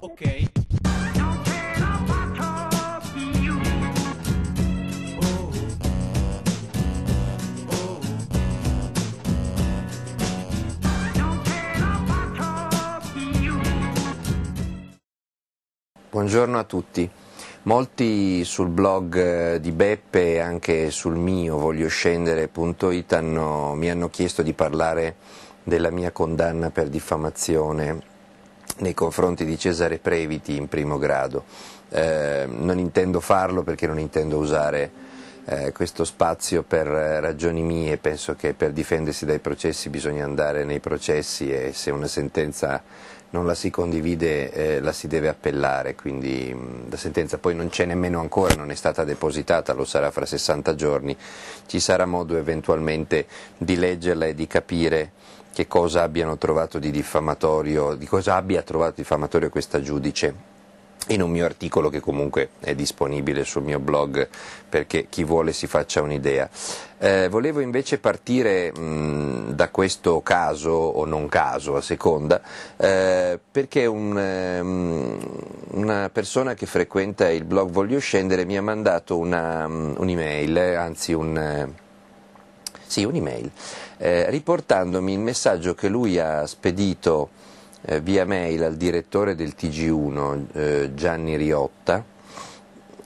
Ok. Buongiorno a tutti. Molti sul blog eh, di Beppe e anche sul mio voglioscendere.it hanno, mi hanno chiesto di parlare della mia condanna per diffamazione nei confronti di Cesare Previti in primo grado. Eh, non intendo farlo perché non intendo usare eh, questo spazio per eh, ragioni mie, penso che per difendersi dai processi bisogna andare nei processi e se una sentenza non la si condivide eh, la si deve appellare, quindi mh, mm, la sentenza poi non c'è nemmeno ancora, non è stata depositata, lo sarà fra 60 giorni, ci sarà modo eventualmente di leggerla e di capire che cosa abbiano trovato di diffamatorio, di cosa abbia trovato diffamatorio questa giudice in un mio articolo che comunque è disponibile sul mio blog perché chi vuole si faccia un'idea. Eh, volevo invece partire mh, da questo caso o non caso a seconda eh, perché un, eh, mh, una persona che frequenta il blog Voglio Scendere mi ha mandato una, un'email, eh, anzi un eh, sì, un'email, eh, riportandomi il messaggio che lui ha spedito eh, via mail al direttore del TG1, eh, Gianni Riotta,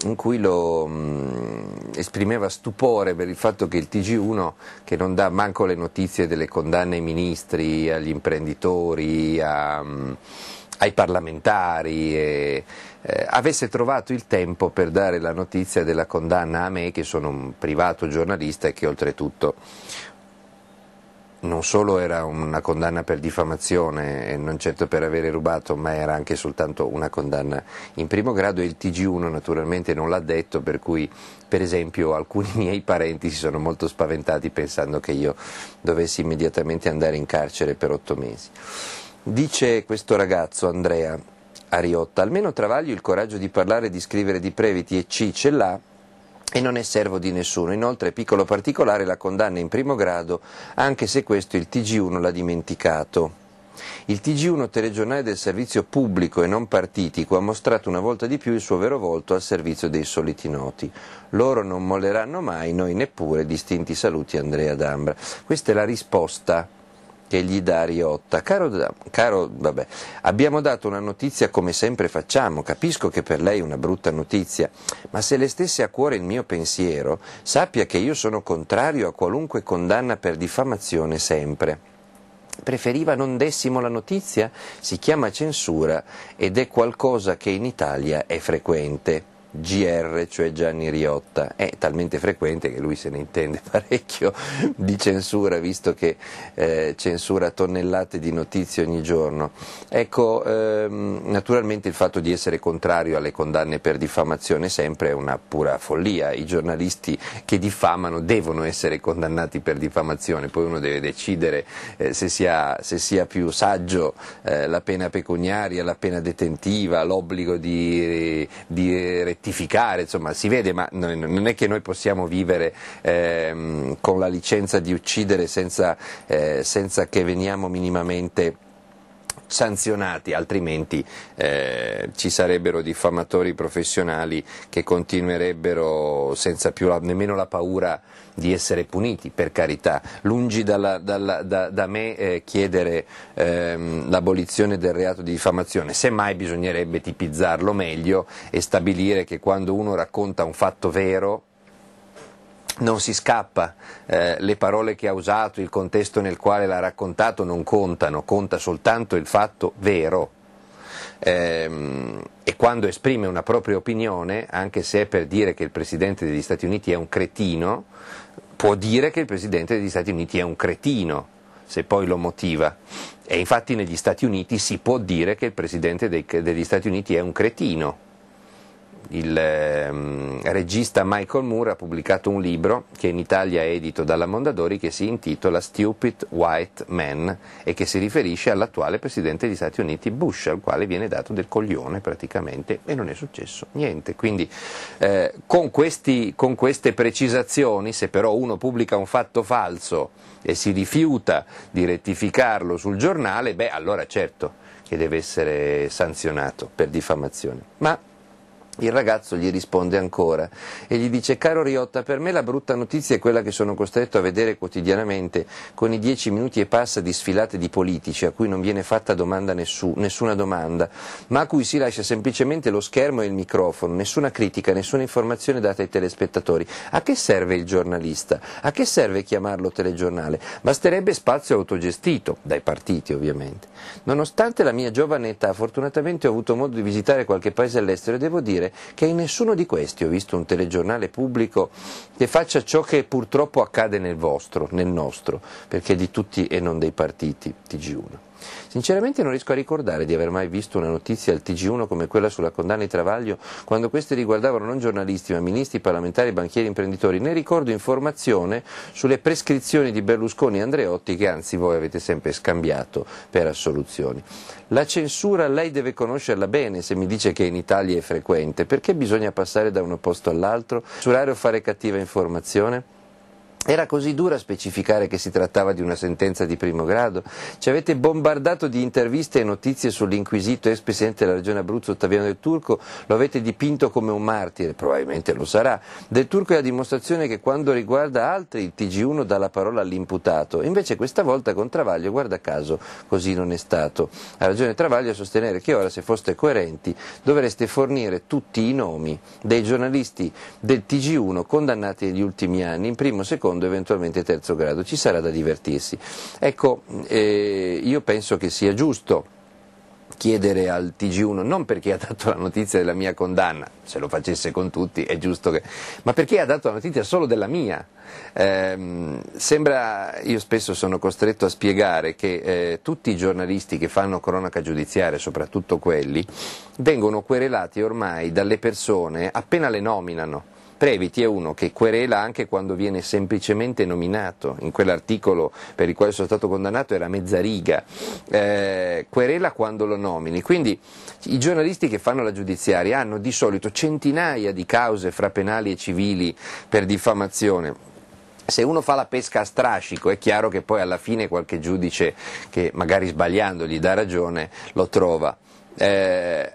in cui lo mh, mm, esprimeva stupore per il fatto che il TG1, che non dà manco le notizie delle condanne ai ministri, agli imprenditori, a, mh, mm, ai parlamentari, e, eh, avesse trovato il tempo per dare la notizia della condanna a me, che sono un privato giornalista e che oltretutto non solo era una condanna per diffamazione e non certo per avere rubato, ma era anche soltanto una condanna in primo grado e il TG1 naturalmente non l'ha detto, per cui per esempio alcuni miei parenti si sono molto spaventati pensando che io dovessi immediatamente andare in carcere per otto mesi. Dice questo ragazzo Andrea Ariotta. Almeno Travaglio il coraggio di parlare e di scrivere di Previti e C ce l'ha e non è servo di nessuno. Inoltre, piccolo particolare, la condanna in primo grado, anche se questo il TG1 l'ha dimenticato. Il TG1 telegiornale del servizio pubblico e non partitico ha mostrato una volta di più il suo vero volto al servizio dei soliti noti. Loro non molleranno mai, noi neppure, distinti saluti Andrea D'Ambra. Questa è la risposta che gli dà Riotta. Caro, caro vabbè, abbiamo dato una notizia come sempre facciamo, capisco che per lei è una brutta notizia, ma se le stesse a cuore il mio pensiero, sappia che io sono contrario a qualunque condanna per diffamazione sempre. Preferiva non dessimo la notizia? Si chiama censura ed è qualcosa che in Italia è frequente. GR, cioè Gianni Riotta, è talmente frequente che lui se ne intende parecchio di censura, visto che eh, censura tonnellate di notizie ogni giorno. Ecco, ehm, naturalmente il fatto di essere contrario alle condanne per diffamazione sempre è una pura follia, i giornalisti che diffamano devono essere condannati per diffamazione, poi uno deve decidere eh, se, sia, se, sia, più saggio eh, la pena pecuniaria, la pena detentiva, l'obbligo di, di rettificare, insomma si vede, ma non è che noi possiamo vivere ehm, con la licenza di uccidere senza, eh, senza che veniamo minimamente sanzionati, altrimenti eh, ci sarebbero diffamatori professionali che continuerebbero senza più la, nemmeno la paura di essere puniti, per carità. Lungi dalla, dalla, da, da, me eh, chiedere ehm, l'abolizione del reato di diffamazione, semmai bisognerebbe tipizzarlo meglio e stabilire che quando uno racconta un fatto vero non si scappa, eh, le parole che ha usato, il contesto nel quale l'ha raccontato non contano, conta soltanto il fatto vero. Ehm, e quando esprime una propria opinione, anche se è per dire che il Presidente degli Stati Uniti è un cretino, può dire che il Presidente degli Stati Uniti è un cretino, se poi lo motiva. E infatti negli Stati Uniti si può dire che il Presidente degli Stati Uniti è un cretino il ehm, regista Michael Moore ha pubblicato un libro che in Italia è edito dalla Mondadori che si intitola Stupid White Man e che si riferisce all'attuale presidente degli Stati Uniti Bush, al quale viene dato del coglione praticamente e non è successo niente. Quindi eh, con, questi, con queste precisazioni, se però uno pubblica un fatto falso e si rifiuta di rettificarlo sul giornale, beh allora certo che deve essere sanzionato per diffamazione. Ma il ragazzo gli risponde ancora e gli dice Caro Riotta, per me la brutta notizia è quella che sono costretto a vedere quotidianamente con i dieci minuti e passa di sfilate di politici a cui non viene fatta domanda nessu, nessuna domanda, ma a cui si lascia semplicemente lo schermo e il microfono, nessuna critica, nessuna informazione data ai telespettatori. A che serve il giornalista? A che serve chiamarlo telegiornale? Basterebbe spazio autogestito, dai partiti ovviamente. Nonostante la mia giovane età, fortunatamente ho avuto modo di visitare qualche paese all'estero e devo dire dire che in nessuno di questi ho visto un telegiornale pubblico che faccia ciò che purtroppo accade nel vostro, nel nostro, perché è di tutti e non dei partiti, TG1. Sinceramente non riesco a ricordare di aver mai visto una notizia al TG1 come quella sulla condanna di Travaglio, quando queste riguardavano non giornalisti ma ministri, parlamentari, banchieri, imprenditori, né ricordo informazione sulle prescrizioni di Berlusconi e Andreotti che anzi voi avete sempre scambiato per assoluzioni. La censura lei deve conoscerla bene se mi dice che in Italia è frequente, perché bisogna passare da uno posto all'altro, censurare o fare cattiva informazione? Era così dura specificare che si trattava di una sentenza di primo grado? Ci avete bombardato di interviste e notizie sull'inquisito ex presidente della regione Abruzzo Ottaviano del Turco, lo avete dipinto come un martire, probabilmente lo sarà. Del Turco è la dimostrazione che quando riguarda altri il TG1 dà la parola all'imputato, invece questa volta con Travaglio, guarda caso, così non è stato. Ha ragione Travaglio a sostenere che ora, se foste coerenti, dovreste fornire tutti i nomi dei giornalisti del TG1 condannati negli ultimi anni, in primo, secondo, secondo, eventualmente terzo grado, ci sarà da divertirsi. Ecco, eh, io penso che sia giusto chiedere al TG1 non perché ha dato la notizia della mia condanna, se lo facesse con tutti è giusto che, ma perché ha dato la notizia solo della mia. Eh, sembra, io spesso sono costretto a spiegare che eh, tutti i giornalisti che fanno cronaca giudiziaria, soprattutto quelli, vengono querelati ormai dalle persone appena le nominano. Previti è uno che querela anche quando viene semplicemente nominato, in quell'articolo per il quale sono stato condannato era mezza riga, eh, querela quando lo nomini, quindi i giornalisti che fanno la giudiziaria hanno di solito centinaia di cause fra penali e civili per diffamazione. Se uno fa la pesca a strascico è chiaro che poi alla fine qualche giudice che magari sbagliando gli dà ragione lo trova. Eh,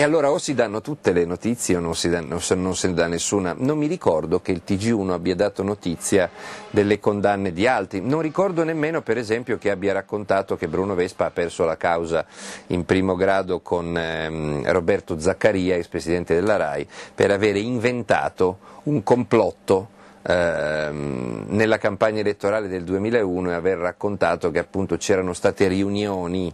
e allora o si danno tutte le notizie o non si, danno, non se ne dà nessuna. Non mi ricordo che il TG1 abbia dato notizia delle condanne di altri. Non ricordo nemmeno, per esempio, che abbia raccontato che Bruno Vespa ha perso la causa in primo grado con ehm, Roberto Zaccaria, ex presidente della RAI, per avere inventato un complotto ehm, nella campagna elettorale del 2001 e aver raccontato che appunto c'erano state riunioni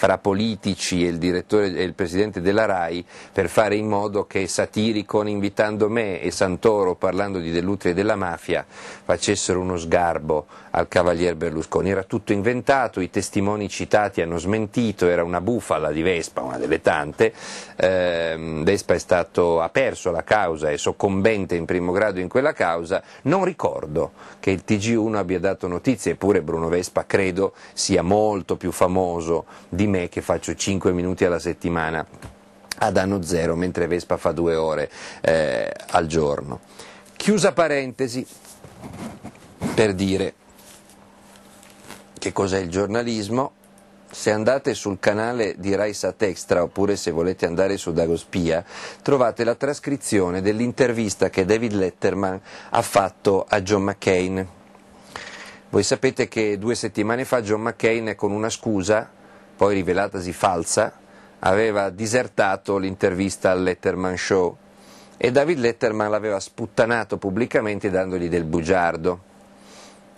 fra politici e il, direttore, e il presidente della RAI per fare in modo che Satiricon invitando me e Santoro parlando di Dell'Utri e della mafia facessero uno sgarbo al cavalier Berlusconi. Era tutto inventato, i testimoni citati hanno smentito, era una bufala di Vespa, una delle tante. Eh, Vespa stato, ha perso la causa, è soccombente in primo grado in quella causa. Non ricordo che il TG1 abbia dato notizie, eppure Bruno Vespa credo sia molto più famoso di me che faccio 5 minuti alla settimana ad anno zero, mentre Vespa fa 2 ore eh, al giorno. Chiusa parentesi, per dire che cos'è il giornalismo, se andate sul canale di Rai Satextra oppure se volete andare su Dagospia, trovate la trascrizione dell'intervista che David Letterman ha fatto a John McCain. Voi sapete che due settimane fa John McCain con una scusa poi rivelatasi falsa, aveva disertato l'intervista al Letterman Show e David Letterman l'aveva sputtanato pubblicamente dandogli del bugiardo.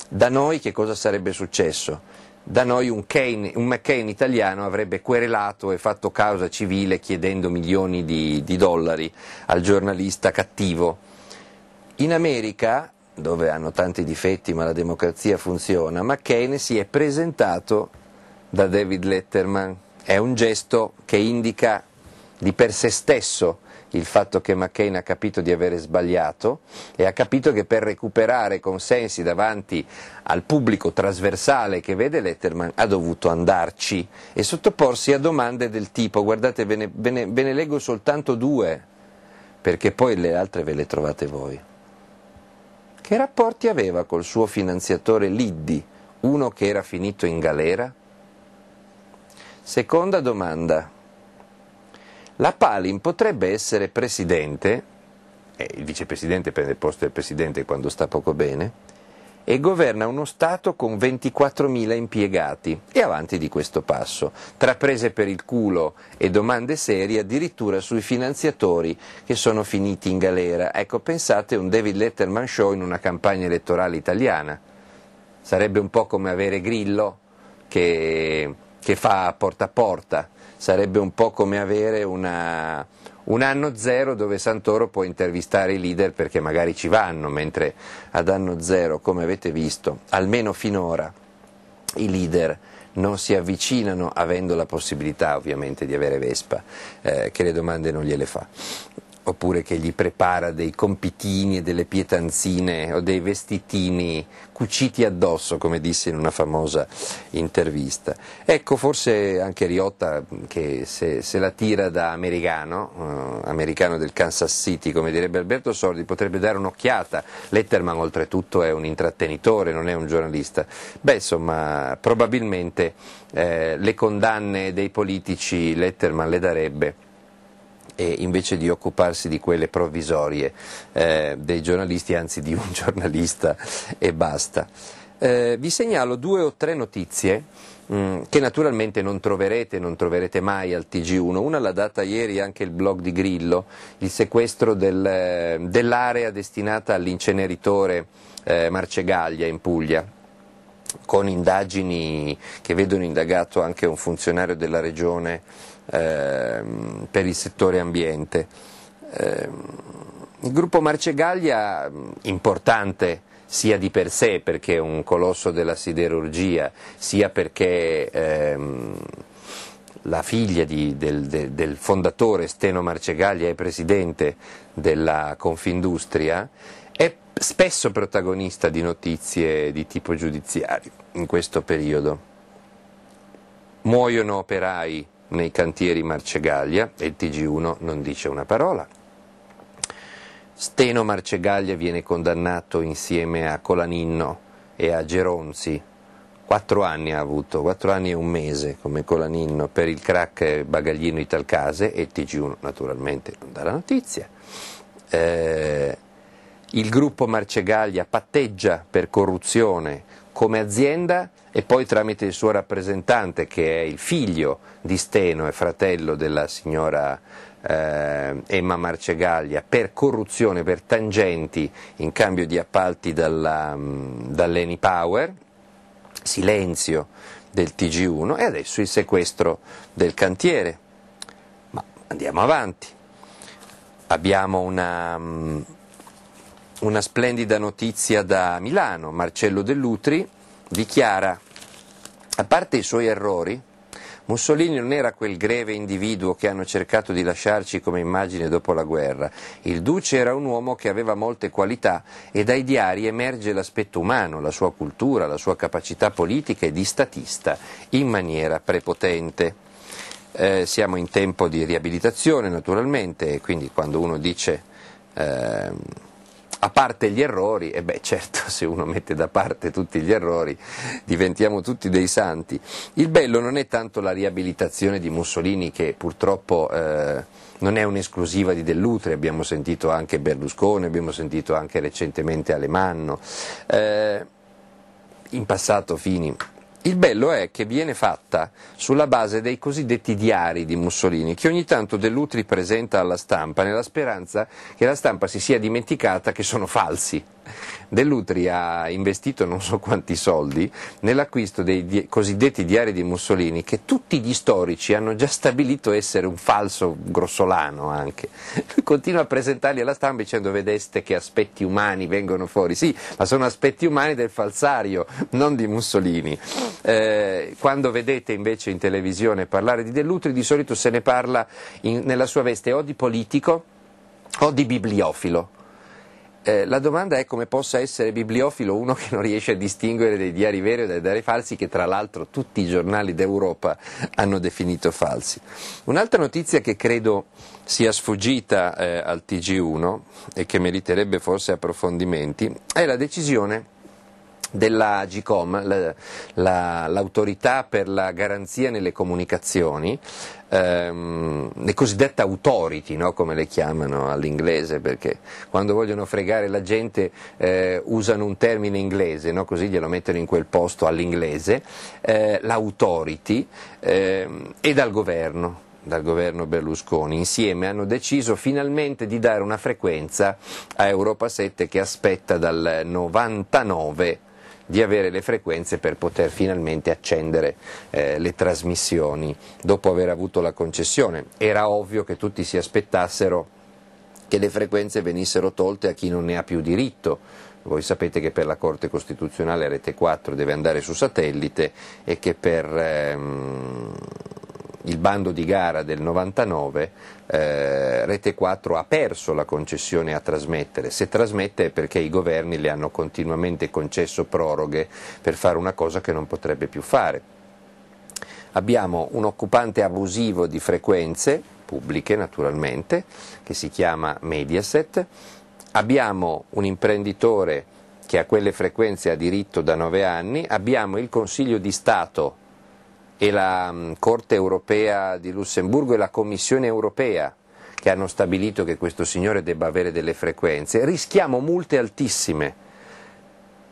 Da noi che cosa sarebbe successo? Da noi un, Kane, un McCain italiano avrebbe querelato e fatto causa civile chiedendo milioni di, di dollari al giornalista cattivo. In America, dove hanno tanti difetti ma la democrazia funziona, McCain si è presentato da David Letterman, è un gesto che indica di per sé stesso il fatto che McCain ha capito di avere sbagliato e ha capito che per recuperare consensi davanti al pubblico trasversale che vede Letterman ha dovuto andarci e sottoporsi a domande del tipo guardate ve ne, ve ne, ve ne leggo soltanto due perché poi le altre ve le trovate voi. Che rapporti aveva col suo finanziatore Liddy, uno che era finito in galera? Seconda domanda. La Palin potrebbe essere presidente, eh, il vicepresidente prende il posto del presidente quando sta poco bene, e governa uno Stato con 24.000 impiegati e avanti di questo passo, tra prese per il culo e domande serie addirittura sui finanziatori che sono finiti in galera. Ecco, pensate un David Letterman show in una campagna elettorale italiana. Sarebbe un po' come avere Grillo che che fa porta a porta, sarebbe un po' come avere una, un anno zero dove Santoro può intervistare i leader perché magari ci vanno, mentre ad anno zero, come avete visto, almeno finora i leader non si avvicinano avendo la possibilità ovviamente di avere Vespa, eh, che le domande non gliele fa oppure che gli prepara dei compitini e delle pietanzine o dei vestitini cuciti addosso, come disse in una famosa intervista. Ecco, forse anche Riotta, che se, se la tira da americano, eh, americano del Kansas City, come direbbe Alberto Sordi, potrebbe dare un'occhiata. Letterman oltretutto è un intrattenitore, non è un giornalista. Beh, insomma, probabilmente eh, le condanne dei politici Letterman le darebbe e invece di occuparsi di quelle provvisorie eh, dei giornalisti, anzi di un giornalista e basta. Eh, vi segnalo due o tre notizie mm, che naturalmente non troverete, non troverete mai al TG1. Una l'ha data ieri anche il blog di Grillo, il sequestro del, dell'area destinata all'inceneritore eh, Marcegaglia in Puglia con indagini che vedono indagato anche un funzionario della regione Ehm, per il settore ambiente. Ehm, il gruppo Marcegaglia, importante sia di per sé perché è un colosso della siderurgia, sia perché ehm, la figlia di, del, de, del, fondatore Steno Marcegaglia è presidente della Confindustria, è spesso protagonista di notizie di tipo giudiziario in questo periodo. Muoiono operai nei cantieri Marcegaglia e il TG1 non dice una parola. Steno Marcegaglia viene condannato insieme a Colaninno e a Geronzi, quattro anni ha avuto, quattro anni e un mese come Colaninno per il crack bagaglino Italcase e il TG1 naturalmente non dà la notizia. Eh, il gruppo Marcegaglia patteggia per corruzione come azienda e poi tramite il suo rappresentante che è il figlio di Steno e fratello della signora eh, Emma Marcegaglia per corruzione, per tangenti in cambio di appalti dalla, mm, dall'Eni Power, silenzio del TG1 e adesso il sequestro del cantiere. Ma andiamo avanti. Abbiamo una mm, una splendida notizia da Milano, Marcello Dell'Utri dichiara, a parte i suoi errori, Mussolini non era quel greve individuo che hanno cercato di lasciarci come immagine dopo la guerra. Il duce era un uomo che aveva molte qualità e dai diari emerge l'aspetto umano, la sua cultura, la sua capacità politica e di statista in maniera prepotente. Eh, siamo in tempo di riabilitazione naturalmente e quindi quando uno dice... Eh, a parte gli errori, e beh certo se uno mette da parte tutti gli errori diventiamo tutti dei santi. Il bello non è tanto la riabilitazione di Mussolini che purtroppo eh, non è un'esclusiva di Dell'Utri, abbiamo sentito anche Berlusconi, abbiamo sentito anche recentemente Alemanno, eh, in passato Fini il bello è che viene fatta sulla base dei cosiddetti diari di Mussolini, che ogni tanto Dell'Utri presenta alla stampa nella speranza che la stampa si sia dimenticata che sono falsi. Dell'Utri ha investito non so quanti soldi nell'acquisto dei di- cosiddetti diari di Mussolini che tutti gli storici hanno già stabilito essere un falso grossolano anche. Lui continua a presentarli alla stampa dicendo vedeste che aspetti umani vengono fuori. Sì, ma sono aspetti umani del falsario, non di Mussolini. Eh, quando vedete invece in televisione parlare di Dell'Utri di solito se ne parla in, nella sua veste o di politico o di bibliofilo eh, la domanda è come possa essere bibliofilo uno che non riesce a distinguere dei diari veri o dai diari falsi, che tra l'altro tutti i giornali d'Europa hanno definito falsi. Un'altra notizia che credo sia sfuggita eh, al TG1 e che meriterebbe forse approfondimenti è la decisione della GCOM, la, la, l'autorità per la garanzia nelle comunicazioni, ehm, le cosiddette authority, no? come le chiamano all'inglese, perché quando vogliono fregare la gente eh, usano un termine inglese, no? così glielo mettono in quel posto all'inglese, eh, l'authority eh, e dal governo dal governo Berlusconi insieme hanno deciso finalmente di dare una frequenza a Europa 7 che aspetta dal 99 di avere le frequenze per poter finalmente accendere eh, le trasmissioni dopo aver avuto la concessione. Era ovvio che tutti si aspettassero che le frequenze venissero tolte a chi non ne ha più diritto. Voi sapete che per la Corte Costituzionale Rete 4 deve andare su satellite e che per... Ehm, il bando di gara del 99 eh, Rete 4 ha perso la concessione a trasmettere, se trasmette è perché i governi le hanno continuamente concesso proroghe per fare una cosa che non potrebbe più fare. Abbiamo un occupante abusivo di frequenze, pubbliche naturalmente, che si chiama Mediaset, abbiamo un imprenditore che a quelle frequenze ha diritto da nove anni, abbiamo il Consiglio di Stato e la mm, Corte europea di Lussemburgo e la Commissione europea che hanno stabilito che questo signore debba avere delle frequenze, rischiamo multe altissime,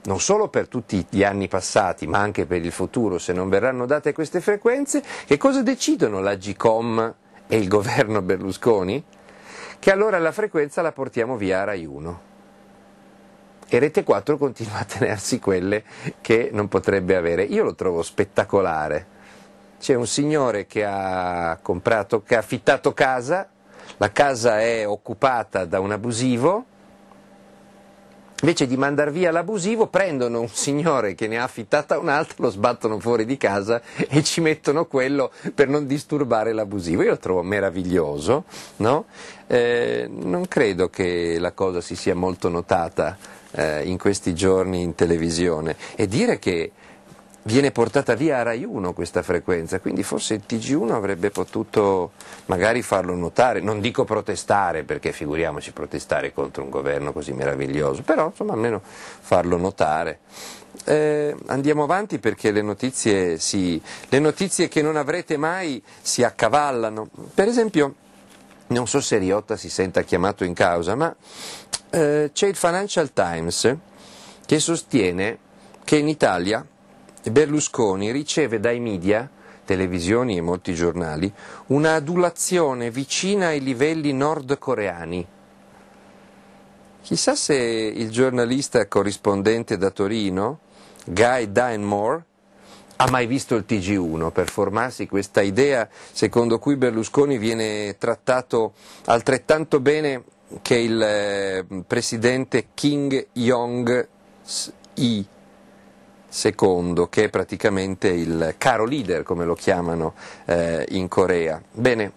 non solo per tutti gli anni passati, ma anche per il futuro, se non verranno date queste frequenze, che cosa decidono la GCOM e il governo Berlusconi? Che allora la frequenza la portiamo via a Rai 1 e Rete 4 continua a tenersi quelle che non potrebbe avere. Io lo trovo spettacolare c'è un signore che ha, comprato, che ha affittato casa, la casa è occupata da un abusivo, invece di mandar via l'abusivo prendono un signore che ne ha affittata un altro, lo sbattono fuori di casa e ci mettono quello per non disturbare l'abusivo. Io lo trovo meraviglioso, no? eh, non credo che la cosa si sia molto notata eh, in questi giorni in televisione e dire che viene portata via a Rai 1 questa frequenza, quindi forse il TG1 avrebbe potuto magari farlo notare, non dico protestare perché figuriamoci protestare contro un governo così meraviglioso, però insomma almeno farlo notare. Eh, andiamo avanti perché le notizie, si, le notizie che non avrete mai si accavallano. Per esempio, non so se Riotta si senta chiamato in causa, ma eh, c'è il Financial Times che sostiene che in Italia Berlusconi riceve dai media, televisioni e molti giornali, una adulazione vicina ai livelli nordcoreani. Chissà se il giornalista corrispondente da Torino, Guy Dynmore, ha mai visto il TG1 per formarsi questa idea secondo cui Berlusconi viene trattato altrettanto bene che il eh, presidente King Jong-i. II, che è praticamente il caro leader, come lo chiamano eh, in Corea. Bene,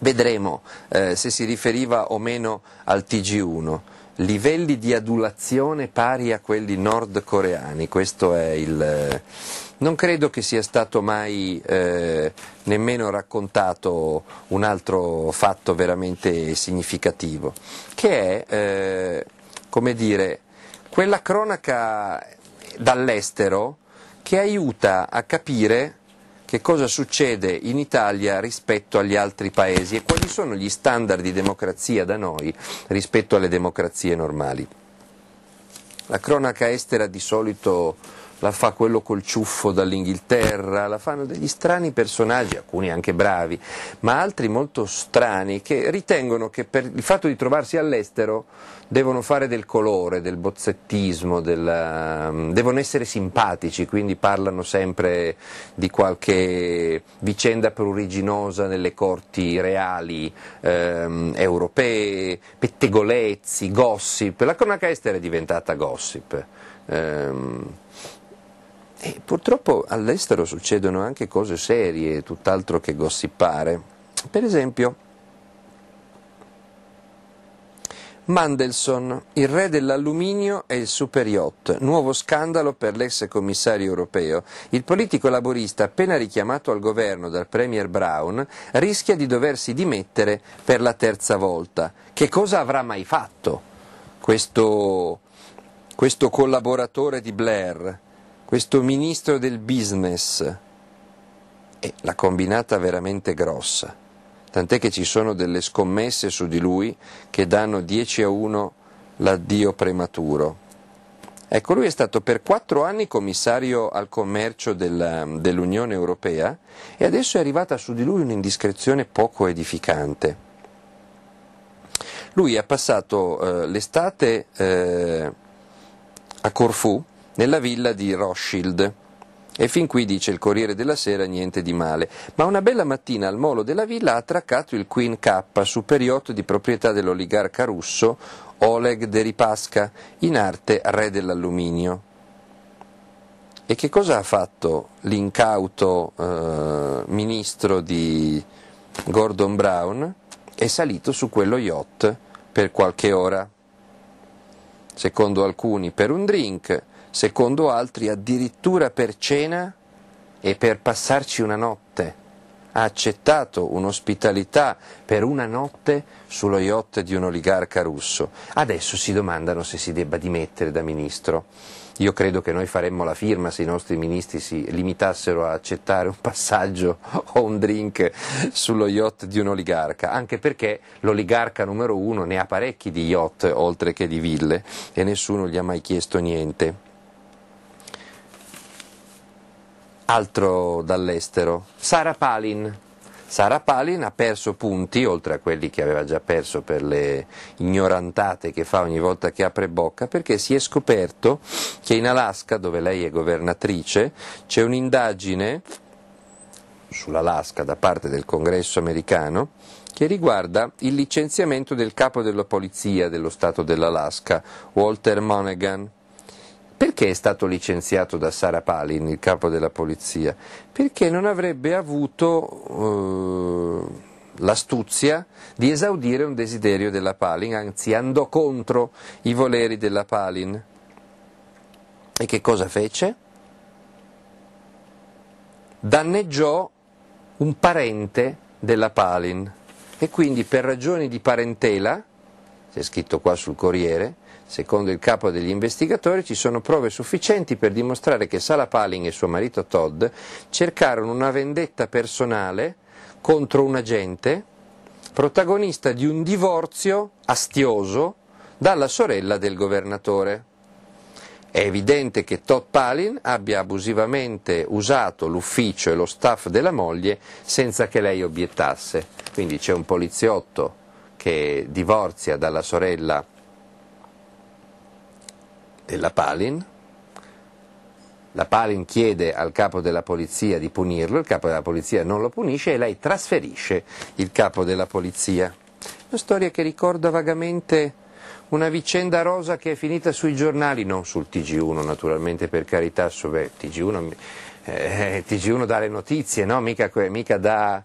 vedremo eh, se si riferiva o meno al TG1 livelli di adulazione pari a quelli nordcoreani, questo è il... Eh, non credo che sia stato mai eh, nemmeno raccontato un altro fatto veramente significativo, che è, eh, come dire, quella cronaca dall'estero che aiuta a capire che cosa succede in Italia rispetto agli altri paesi e quali sono gli standard di democrazia da noi rispetto alle democrazie normali. La cronaca estera di solito la fa quello col ciuffo dall'Inghilterra, la fanno degli strani personaggi, alcuni anche bravi, ma altri molto strani che ritengono che per il fatto di trovarsi all'estero devono fare del colore, del bozzettismo, della... Mm, devono essere simpatici, quindi parlano sempre di qualche vicenda pruriginosa nelle corti reali ehm, europee, pettegolezzi, gossip, la cronaca estera è diventata gossip. Ehm, e purtroppo all'estero succedono anche cose serie, tutt'altro che gossipare. Per esempio, Mandelson, il re dell'alluminio e il super yacht, nuovo scandalo per l'ex commissario europeo. Il politico laborista appena richiamato al governo dal Premier Brown rischia di doversi dimettere per la terza volta. Che cosa avrà mai fatto questo, questo collaboratore di Blair? questo ministro del business, e la combinata veramente grossa, tant'è che ci sono delle scommesse su di lui che danno 10 a 1 l'addio prematuro. Ecco, lui è stato per quattro anni commissario al commercio della, dell'Unione Europea e adesso è arrivata su di lui un'indiscrezione poco edificante. Lui ha passato eh, l'estate eh, a Corfù, nella villa di Rothschild. E fin qui dice il Corriere della Sera niente di male. Ma una bella mattina al molo della villa ha attraccato il Queen K, superiotto di proprietà dell'oligarca russo Oleg Deripaska, in arte re dell'alluminio. E che cosa ha fatto l'incauto eh, ministro di Gordon Brown? È salito su quello yacht per qualche ora, secondo alcuni per un drink, secondo altri addirittura per cena e per passarci una notte. Ha accettato un'ospitalità per una notte sullo yacht di un oligarca russo. Adesso si domandano se si debba dimettere da ministro. Io credo che noi faremmo la firma se i nostri ministri si limitassero a accettare un passaggio o un drink sullo yacht di un oligarca, anche perché l'oligarca numero uno ne ha parecchi di yacht oltre che di ville e nessuno gli ha mai chiesto niente. altro dall'estero, Sara Palin. Sara Palin ha perso punti, oltre a quelli che aveva già perso per le ignorantate che fa ogni volta che apre bocca, perché si è scoperto che in Alaska, dove lei è governatrice, c'è un'indagine sull'Alaska da parte del congresso americano che riguarda il licenziamento del capo della polizia dello Stato dell'Alaska, Walter Monaghan perché è stato licenziato da Sara Palin, il capo della polizia? Perché non avrebbe avuto eh, l'astuzia di esaudire un desiderio della Palin, anzi andò contro i voleri della Palin. E che cosa fece? Danneggiò un parente della Palin e quindi per ragioni di parentela, c'è scritto qua sul Corriere, Secondo il capo degli investigatori ci sono prove sufficienti per dimostrare che Sala Palin e suo marito Todd cercarono una vendetta personale contro un agente protagonista di un divorzio astioso dalla sorella del governatore. È evidente che Todd Palin abbia abusivamente usato l'ufficio e lo staff della moglie senza che lei obiettasse. Quindi c'è un poliziotto che divorzia dalla sorella della Palin, la Palin chiede al capo della polizia di punirlo, il capo della polizia non lo punisce e lei trasferisce il capo della polizia. Una storia che ricorda vagamente una vicenda rosa che è finita sui giornali, non sul Tg1 naturalmente per carità, su, beh, TG1, eh, eh TG1 dà le notizie, no? mica, mica, dà,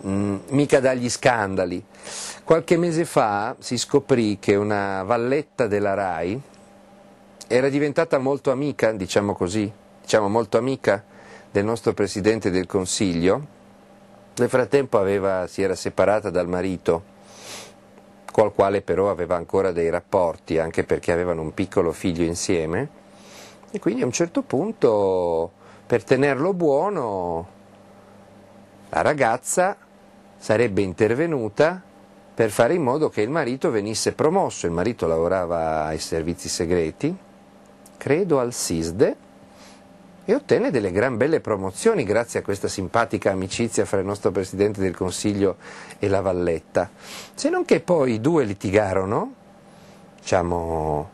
mh, mm, mica dà gli scandali. Qualche mese fa si scoprì che una valletta della RAI, era diventata molto amica, diciamo così, diciamo molto amica del nostro Presidente del Consiglio, nel frattempo aveva, si era separata dal marito, col quale però aveva ancora dei rapporti, anche perché avevano un piccolo figlio insieme, e quindi a un certo punto, per tenerlo buono, la ragazza sarebbe intervenuta per fare in modo che il marito venisse promosso, il marito lavorava ai servizi segreti, credo al SISDE, e ottenne delle gran belle promozioni grazie a questa simpatica amicizia fra il nostro Presidente del Consiglio e la Valletta. Se non che poi i due litigarono, diciamo,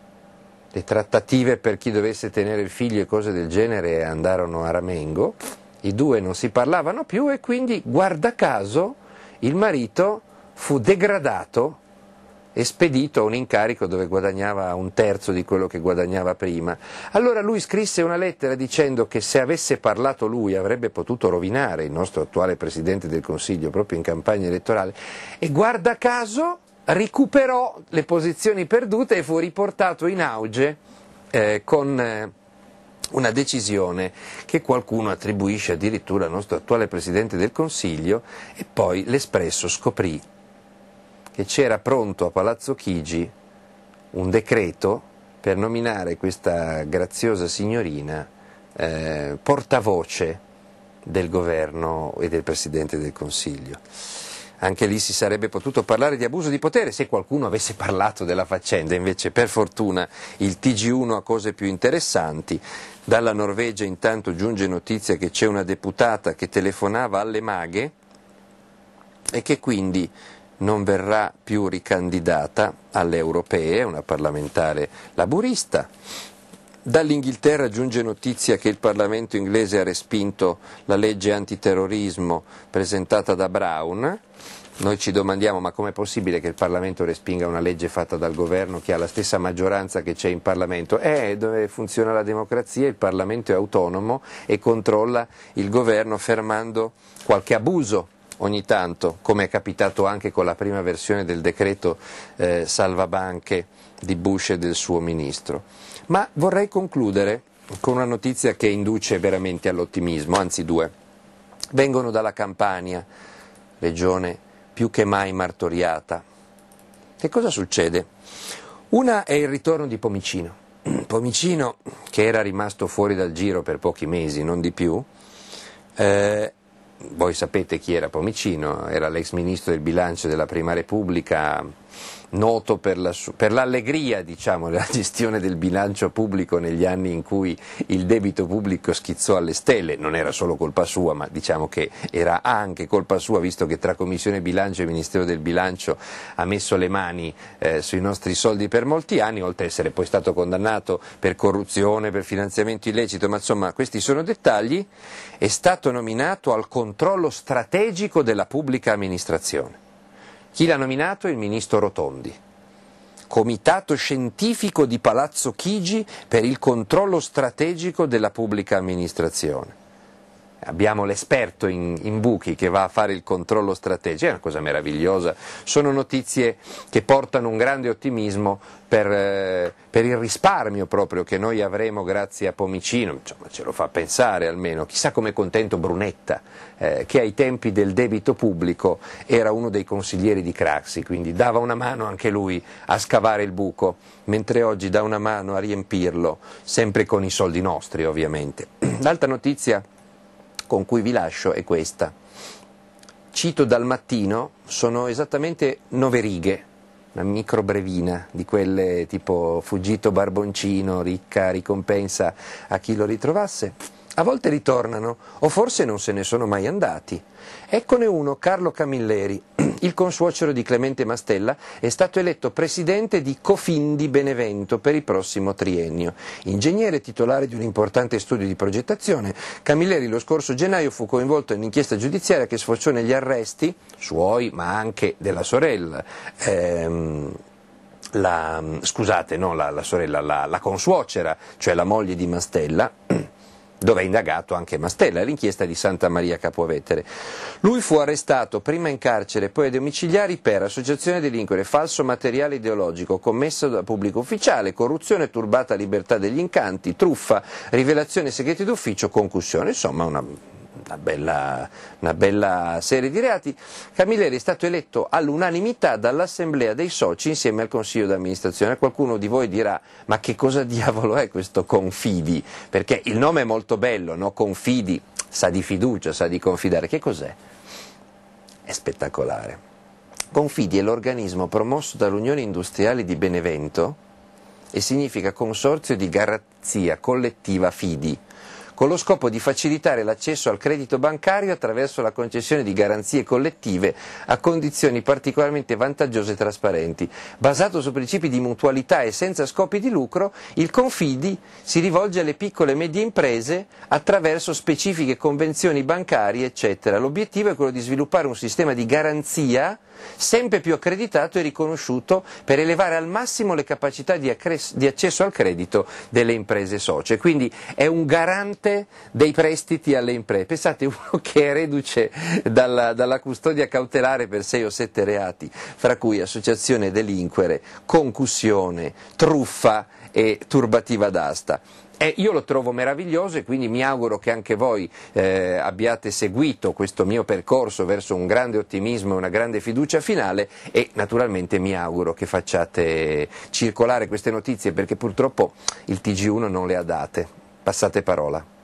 le trattative per chi dovesse tenere il figlio e cose del genere andarono a Ramengo, i due non si parlavano più e quindi, guarda caso, il marito fu degradato e spedito a un incarico dove guadagnava un terzo di quello che guadagnava prima. Allora lui scrisse una lettera dicendo che se avesse parlato lui avrebbe potuto rovinare il nostro attuale Presidente del Consiglio proprio in campagna elettorale e guarda caso recuperò le posizioni perdute e fu riportato in auge eh, con... Eh, una decisione che qualcuno attribuisce addirittura al nostro attuale Presidente del Consiglio e poi l'Espresso scoprì che c'era pronto a Palazzo Chigi un decreto per nominare questa graziosa signorina eh, portavoce del governo e del Presidente del Consiglio. Anche lì si sarebbe potuto parlare di abuso di potere se qualcuno avesse parlato della faccenda, invece per fortuna il Tg1 ha cose più interessanti. Dalla Norvegia intanto giunge notizia che c'è una deputata che telefonava alle maghe e che quindi non verrà più ricandidata alle europee, una parlamentare laburista. Dall'Inghilterra giunge notizia che il Parlamento inglese ha respinto la legge antiterrorismo presentata da Brown. Noi ci domandiamo ma com'è possibile che il Parlamento respinga una legge fatta dal governo che ha la stessa maggioranza che c'è in Parlamento? Eh, dove funziona la democrazia, il Parlamento è autonomo e controlla il governo fermando qualche abuso ogni tanto, come è capitato anche con la prima versione del decreto eh, salvabanche di Bush e del suo ministro. Ma vorrei concludere con una notizia che induce veramente all'ottimismo, anzi due. Vengono dalla Campania, regione più che mai martoriata. Che cosa succede? Una è il ritorno di Pomicino. Pomicino, che era rimasto fuori dal giro per pochi mesi, non di più, eh, voi sapete chi era Pomicino, era l'ex ministro del bilancio della Prima Repubblica noto per, la, per l'allegria diciamo, della gestione del bilancio pubblico negli anni in cui il debito pubblico schizzò alle stelle, non era solo colpa sua, ma diciamo che era anche colpa sua, visto che tra Commissione Bilancio e Ministero del Bilancio ha messo le mani eh, sui nostri soldi per molti anni, oltre ad essere poi stato condannato per corruzione, per finanziamento illecito, ma insomma questi sono dettagli, è stato nominato al controllo strategico della pubblica amministrazione. Chi l'ha nominato? Il ministro Rotondi. Comitato scientifico di Palazzo Chigi per il controllo strategico della pubblica amministrazione abbiamo l'esperto in, in, buchi che va a fare il controllo strategico, è una cosa meravigliosa, sono notizie che portano un grande ottimismo per, eh, per il risparmio proprio che noi avremo grazie a Pomicino, Insomma, ce lo fa pensare almeno, chissà come è contento Brunetta eh, che ai tempi del debito pubblico era uno dei consiglieri di Craxi, quindi dava una mano anche lui a scavare il buco, mentre oggi dà una mano a riempirlo, sempre con i soldi nostri ovviamente. L'altra notizia con cui vi lascio è questa. Cito dal mattino, sono esattamente nove righe, una microbrevina di quelle tipo fuggito barboncino, ricca ricompensa a chi lo ritrovasse a volte ritornano o forse non se ne sono mai andati. Eccone uno, Carlo Camilleri, il consuocero di Clemente Mastella, è stato eletto presidente di Cofindi Benevento per il prossimo triennio. Ingegnere titolare di un importante studio di progettazione, Camilleri lo scorso gennaio fu coinvolto in un'inchiesta giudiziaria che sfociò negli arresti, suoi ma anche della sorella, ehm, la, scusate, no, la, la sorella, la, la consuocera, cioè la moglie di Mastella dove è indagato anche Mastella, l'inchiesta di Santa Maria Capovetere. Lui fu arrestato prima in carcere, poi ai domiciliari per associazione a delinquere, falso materiale ideologico, commesso da pubblico ufficiale, corruzione, turbata libertà degli incanti, truffa, rivelazione segreti d'ufficio, concussione, insomma una una bella, una bella serie di reati, Camilleri è stato eletto all'unanimità dall'Assemblea dei Soci insieme al Consiglio d'amministrazione. Qualcuno di voi dirà ma che cosa diavolo è questo Confidi? Perché il nome è molto bello, no? Confidi, sa di fiducia, sa di confidare, che cos'è? È spettacolare. Confidi è l'organismo promosso dall'Unione Industriale di Benevento e significa Consorzio di Garanzia Collettiva Fidi con lo scopo di facilitare l'accesso al credito bancario attraverso la concessione di garanzie collettive a condizioni particolarmente vantaggiose e trasparenti. Basato su principi di mutualità e senza scopi di lucro, il Confidi si rivolge alle piccole e medie imprese attraverso specifiche convenzioni bancarie, eccetera. L'obiettivo è quello di sviluppare un sistema di garanzia sempre più accreditato e riconosciuto per elevare al massimo le capacità di, accres- di accesso al credito delle imprese socie. Quindi è un garante dei prestiti alle imprese. Pensate uno che è reduce dalla, dalla custodia cautelare per sei o sette reati, fra cui associazione delinquere, concussione, truffa e turbativa d'asta. Eh, io lo trovo meraviglioso e quindi mi auguro che anche voi eh, abbiate seguito questo mio percorso verso un grande ottimismo e una grande fiducia finale e naturalmente mi auguro che facciate circolare queste notizie perché purtroppo il TG1 non le ha date. Passate parola.